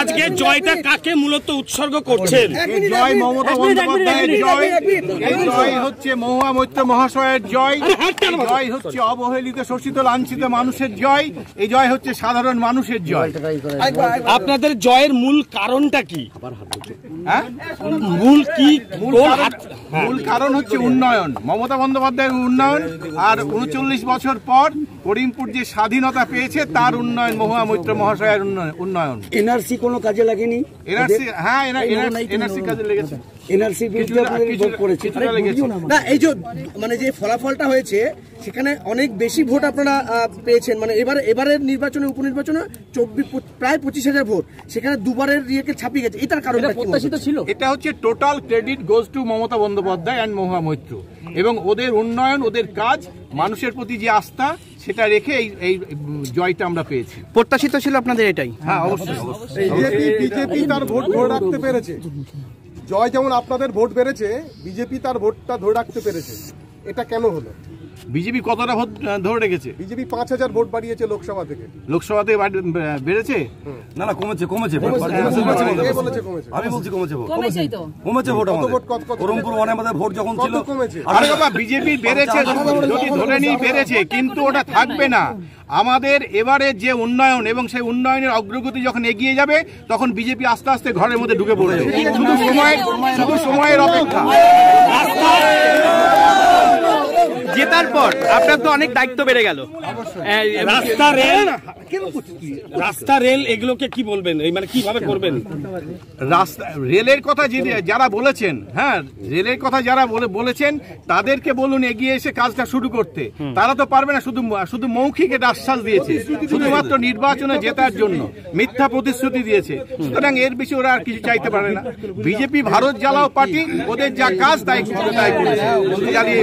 আজকে জয়টা কাকে মূলত উৎসর্গ করছেন জয় মমতা বন্দ্যোপাধ্যায়ের জয় জয় হচ্ছে মহুয়া মৈত্র মহাশয়ের জয় জয় হচ্ছে অবহেলিত শোষিত লাঞ্ছিত মানুষের জয় এই জয় হচ্ছে সাধারণ মানুষের জয় আপনাদের জয়ের মূল কারণটা কি হ্যাঁ? মূল কি হ্যাঁ। মূল কারণ হচ্ছে উন্নয়ন মমতা বন্দ্যোপাধ্যায়ের উন্নয়ন আর উনচল্লিশ বছর পর করিমপুর যে স্বাধীনতা পেয়েছে তার উন্নয়ন মহুয়া মৈত্র মহাশয়ের উন্নয়ন এনআরসি কোনো কাজে লাগেনি এনআরসি হ্যাঁ, কাজে লেগেছে এনআরসি ভোট করেছে না এই যে মানে যে ফলাফলটা হয়েছে সেখানে অনেক বেশি ভোট আপনারা পেয়েছেন মানে এবার এবারের নির্বাচনে উপনির্বাচনে চব্বিশ প্রায় পঁচিশ হাজার ভোট সেখানে দুবারের ইয়েকে ছাপিয়ে গেছে এটার কারণ প্রত্যাশিত ছিল এটা হচ্ছে total credit goes to Mamata Bandyopadhyay and মহামৈত্র এবং ওদের উন্নয়ন ওদের কাজ মানুষের প্রতি যে আস্থা সেটা রেখে এই এই জয়টা আমরা পেয়েছি প্রত্যাশিত ছিল আপনাদের এটাই হ্যাঁ অবশ্যই বিজেপি তার ভোট ধরে রাখতে পেরেছে জয় যেমন আপনাদের ভোট বেড়েছে বিজেপি তার ভোটটা ধরে রাখতে পেরেছে এটা কেন হলো বিজেপি কতটা ভোট ধরে রেখেছে বিজেপি পাঁচ হাজার ভোট বাড়িয়েছে লোকসভা থেকে লোকসভা থেকে বেড়েছে না না কমেছে কমেছে আমি বলছি কমেছে কমেছে ভোট আমাদের ওয়ানে আমাদের ভোট যখন ছিল আরে বাবা বিজেপি বেড়েছে যদি ধরে নিই বেড়েছে কিন্তু ওটা থাকবে না আমাদের এবারে যে উন্নয়ন এবং সেই উন্নয়নের অগ্রগতি যখন এগিয়ে যাবে তখন বিজেপি আস্তে আস্তে ঘরের মধ্যে ঢুকে পড়বে শুধু সময়ের শুধু সময়ের অপেক্ষা আসার পর আপনার তো অনেক দায়িত্ব বেড়ে গেল রাস্তা হ্যাঁ, রেল হ্যাঁ, হ্যাঁ, রাস্তা রেল এগুলোকে কি বলবেন এই মানে কিভাবে করবেন রাস্তা রেলের কথা যারা বলেছেন হ্যাঁ রেলের কথা যারা বলেছেন তাদেরকে বলুন এগিয়ে এসে কাজটা শুরু করতে তারা তো পারবে না শুধু শুধু মৌখিক এটা আশ্বাস দিয়েছে শুধুমাত্র নির্বাচনে জেতার জন্য মিথ্যা প্রতিশ্রুতি দিয়েছে সুতরাং এর বেশি ওরা আর কিছু চাইতে পারে না বিজেপি ভারত জ্বালাও পার্টি ওদের যা কাজ তাই তাই করেছে জ্বালিয়ে